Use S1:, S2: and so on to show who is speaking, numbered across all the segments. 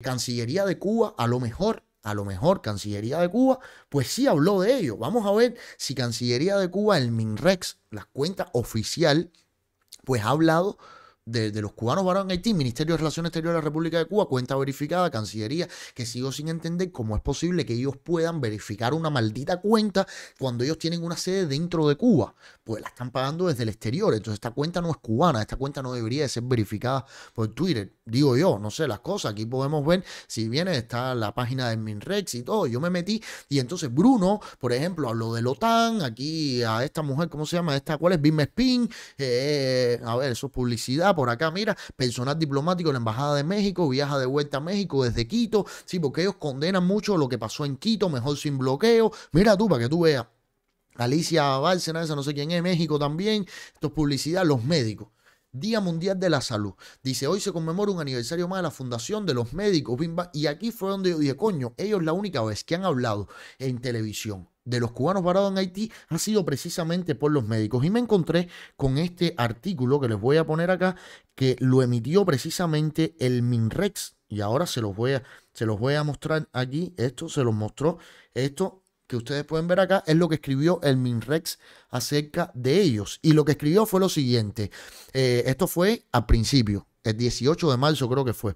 S1: Cancillería de Cuba, a lo mejor, a lo mejor Cancillería de Cuba, pues sí habló de ello. Vamos a ver si Cancillería de Cuba, el MINREX, la cuenta oficial, pues ha hablado de, los cubanos Barón Haití, Ministerio de Relaciones Exteriores de la República de Cuba, cuenta verificada, Cancillería, que sigo sin entender cómo es posible que ellos puedan verificar una maldita cuenta cuando ellos tienen una sede dentro de Cuba, pues la están pagando desde el exterior, entonces esta cuenta no es cubana, esta cuenta no debería de ser verificada por Twitter, digo yo, no sé las cosas, aquí podemos ver, si viene está la página de Minrex y todo, yo me metí, y entonces Bruno, por ejemplo, lo de la OTAN, aquí a esta mujer, ¿cómo se llama? Esta, ¿cuál es? Bim Spin, eh, a ver, eso es publicidad, por acá, mira, personal diplomático de la Embajada de México viaja de vuelta a México desde Quito, sí, porque ellos condenan mucho lo que pasó en Quito, mejor sin bloqueo. Mira tú, para que tú veas. Alicia Bárcena, esa no sé quién es, México también. Esto es publicidad, los médicos. Día Mundial de la Salud. Dice, hoy se conmemora un aniversario más de la fundación de los médicos. Y aquí fue donde yo dije, coño, ellos la única vez que han hablado en televisión de los cubanos varados en Haití ha sido precisamente por los médicos. Y me encontré con este artículo que les voy a poner acá, que lo emitió precisamente el MINREX. Y ahora se los voy a, se los voy a mostrar aquí. Esto se los mostró. Esto que ustedes pueden ver acá es lo que escribió el Minrex acerca de ellos. Y lo que escribió fue lo siguiente. Eh, esto fue al principio, el 18 de marzo creo que fue.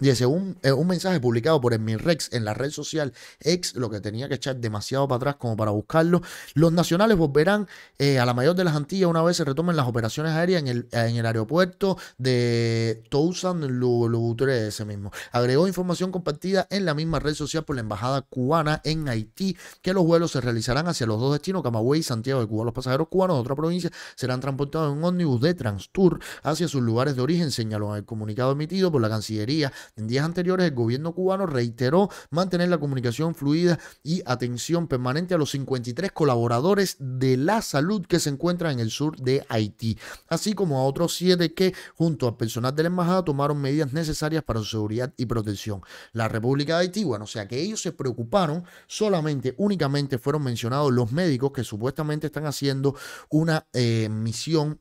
S1: Y según un, mensaje publicado por Rex en la red social ex, lo que tenía que echar demasiado para atrás como para buscarlo, los nacionales volverán eh, a la mayor de las Antillas una vez se retomen las operaciones aéreas en el, en el aeropuerto de Toussaint Louverture, ese mismo. Agregó información compartida en la misma red social por la Embajada Cubana en Haití, que los vuelos se realizarán hacia los dos destinos, Camagüey y Santiago de Cuba. Los pasajeros cubanos de otra provincia serán transportados en un ómnibus de TransTour hacia sus lugares de origen, señaló en el comunicado emitido por la Cancillería en días anteriores, el gobierno cubano reiteró mantener la comunicación fluida y atención permanente a los 53 colaboradores de la salud que se encuentran en el sur de Haití, así como a otros siete que, junto al personal de la embajada, tomaron medidas necesarias para su seguridad y protección. La República de Haití, bueno, o sea que ellos se preocuparon solamente, únicamente fueron mencionados los médicos que supuestamente están haciendo una eh, misión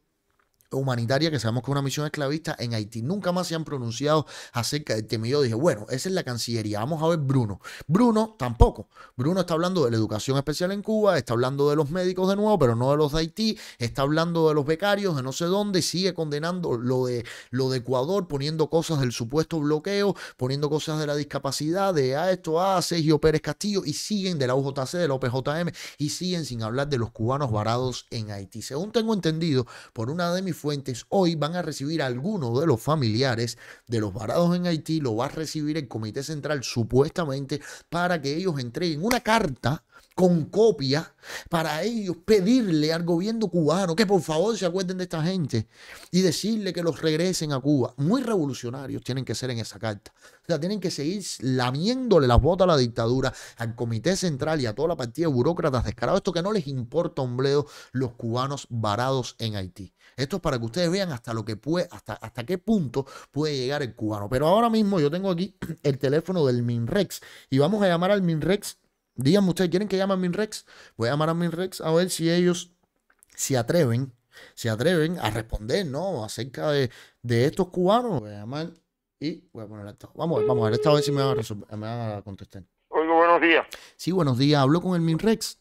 S1: humanitaria que sabemos que es una misión esclavista en Haití. Nunca más se han pronunciado acerca de tema. Este yo dije, bueno, esa es la Cancillería. Vamos a ver Bruno. Bruno tampoco. Bruno está hablando de la educación especial en Cuba, está hablando de los médicos de nuevo, pero no de los de Haití, está hablando de los becarios de no sé dónde, sigue condenando lo de, lo de Ecuador, poniendo cosas del supuesto bloqueo, poniendo cosas de la discapacidad, de a ah, esto, a ah, Sergio Pérez Castillo, y siguen de la UJC, de la OPJM, y siguen sin hablar de los cubanos varados en Haití. Según tengo entendido, por una de mis fuentes, hoy van a recibir a algunos de los familiares de los varados en Haití, lo va a recibir el Comité Central supuestamente para que ellos entreguen una carta con copia para ellos pedirle al gobierno cubano que por favor se acuerden de esta gente y decirle que los regresen a Cuba. Muy revolucionarios tienen que ser en esa carta. O sea, tienen que seguir lamiéndole las botas a la dictadura, al Comité Central y a toda la partida de burócratas descarados. Esto que no les importa hombre, los cubanos varados en Haití. Esto es para que ustedes vean hasta lo que puede, hasta, hasta qué punto puede llegar el cubano. Pero ahora mismo yo tengo aquí el teléfono del MinRex y vamos a llamar al MinRex Díganme ustedes, ¿quieren que llame a Minrex? Voy a llamar a Minrex a ver si ellos se atreven, se atreven a responder, ¿no? Acerca de, de estos cubanos. Voy a llamar y voy a poner acto. Vamos a ver, vamos a ver, esta vez si me van a, resolver, me van a contestar.
S2: Oigo, buenos días.
S1: Sí, buenos días. Hablo con el Minrex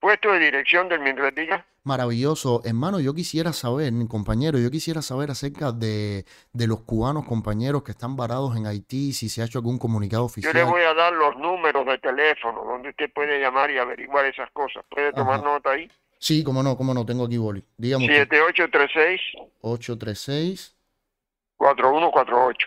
S2: puesto de dirección del Minretica.
S1: Maravilloso. Hermano, yo quisiera saber, compañero, yo quisiera saber acerca de, de, los cubanos compañeros que están varados en Haití, si se ha hecho algún comunicado oficial. Yo le voy
S2: a dar los números de teléfono donde usted puede llamar y averiguar esas cosas. ¿Puede tomar nota ahí?
S1: Sí, cómo no, cómo no, tengo aquí boli. Dígame.
S2: 7836.
S1: 836.
S2: 4148.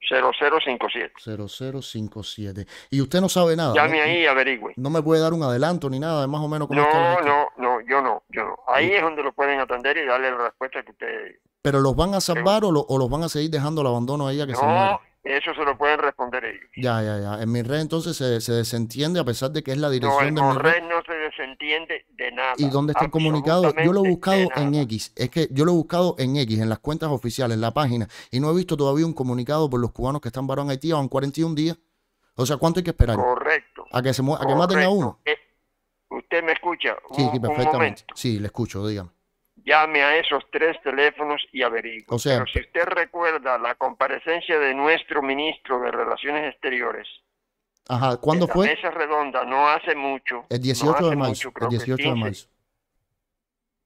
S2: 0057.
S1: 0057. Y usted no sabe nada. Llame ahí y averigüe. No me puede dar un adelanto ni nada, más o menos No, no,
S2: no, yo no, yo Ahí es donde lo pueden atender y darle la respuesta que usted.
S1: ¿Pero los van a salvar o, los van a seguir dejando el abandono ahí a que se
S2: eso se lo pueden responder ellos.
S1: Ya, ya, ya. En mi red entonces se, se desentiende a pesar de que es la dirección no, en mi red.
S2: no se desentiende de nada. ¿Y dónde está el comunicado? Yo
S1: lo he buscado en X. Es que yo lo he buscado en X, en las cuentas oficiales, en la página, y no he visto todavía un comunicado por los cubanos que están varados en Haití en 41 días. O sea, ¿cuánto hay que esperar? Correcto. A que, se a que maten a uno.
S2: Eh, ¿Usted me escucha? Sí, sí perfectamente.
S1: sí, le escucho, dígame
S2: llame a esos tres teléfonos y averigüe. O sea, si usted recuerda la comparecencia de nuestro ministro de Relaciones Exteriores.
S1: Ajá, ¿cuándo fue? en esa
S2: redonda, no hace mucho. El 18 de
S1: mayo, el 18 de mayo.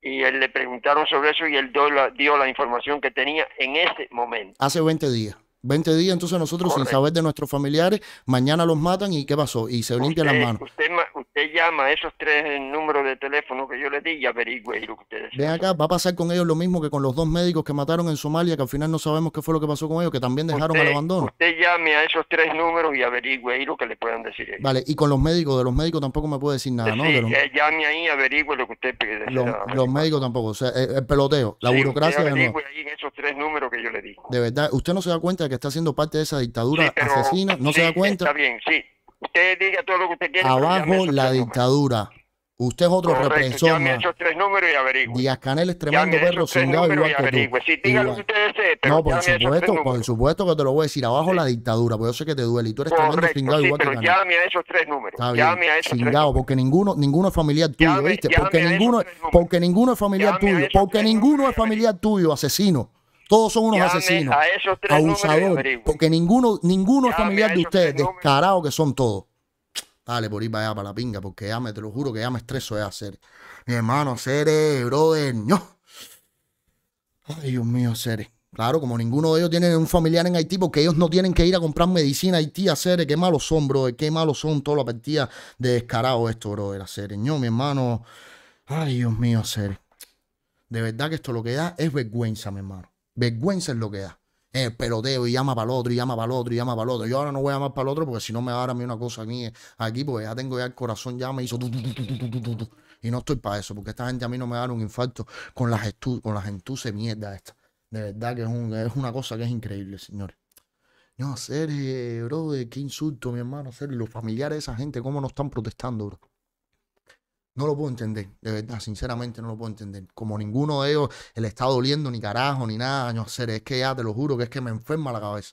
S2: Y él le preguntaron sobre eso y él dio la, información que tenía en ese momento.
S1: Hace 20 días. 20 días, entonces nosotros sin saber de nuestros familiares, mañana los matan y ¿qué pasó? Y se limpian las manos. usted
S2: usted llama a esos tres números de teléfono que yo le di y averigüe lo que ustedes. Ven
S1: acá, va a pasar con ellos lo mismo que con los dos médicos que mataron en Somalia, que al final no sabemos qué fue lo que pasó con ellos, que también dejaron el abandono.
S2: Usted llame a esos tres números y averigüe lo que le puedan decir Vale, y con
S1: los médicos, de los médicos tampoco me puede decir nada, ¿no? Eh,
S2: llame ahí y averigüe lo que usted pide. Los,
S1: médicos tampoco, o sea, eh, el, peloteo, la burocracia. Usted averigüe
S2: ahí esos tres números que yo le di.
S1: De verdad, usted no se da cuenta de que está siendo parte de esa dictadura asesina, no se da cuenta. Está bien,
S2: sí, Usted diga todo lo que usted
S1: quiera. Abajo la dictadura. Usted es otro Correcto, represor. Ya me he hecho
S2: tres números y averigüe.
S1: Díaz Canel extremando tremendo perro, cingado igual que tú. diga lo que usted desee, pero No, por supuesto, por supuesto que te lo voy a decir. Abajo la dictadura, porque yo sé que te duele. Y tú eres Correcto, tremendo cingado sí, igual que ya
S2: me ha hecho tres números. Está bien. Ya me ha hecho
S1: tres porque ninguno, ninguno es familiar tuyo, ¿viste? Porque ninguno, porque ninguno es familiar tuyo. Porque ninguno es familiar tuyo, asesino. Todos son unos asesinos, a esos abusadores, porque ninguno, ninguno es familiar de ustedes, descarado que son todos. Dale, por ir para allá, para la pinga, porque ya me, te lo juro que ya me estreso de hacer. Mi hermano, Sere, brother, no. Ay, Dios mío, seres Claro, como ninguno de ellos tiene un familiar en Haití, porque ellos no tienen que ir a comprar medicina a Haití a Qué malos son, bro. Qué malos son toda la partida de descarado esto, brother, No, mi hermano. Ay, Dios mío, seres De verdad que esto lo que da es vergüenza, mi hermano. Vergüenza es lo que da. En eh, el peloteo y llama para el otro, y llama para el otro, y llama para el otro. Yo ahora no voy a llamar para el otro porque si no me va a mí una cosa mí eh, aquí porque ya tengo ya el corazón, ya me hizo. y no estoy para eso, porque esta gente a mí no me da un infarto con las con las entuses mierda esta. De verdad que es, un, es una cosa que es increíble, señores. No, Sergio, bro, qué insulto, mi hermano, ser Los familiares de esa gente, ¿cómo no están protestando, bro? No lo puedo entender, de verdad, sinceramente no lo puedo entender. Como ninguno de ellos le está doliendo ni carajo ni nada, no sé, es que ya te lo juro que es que me enferma la cabeza.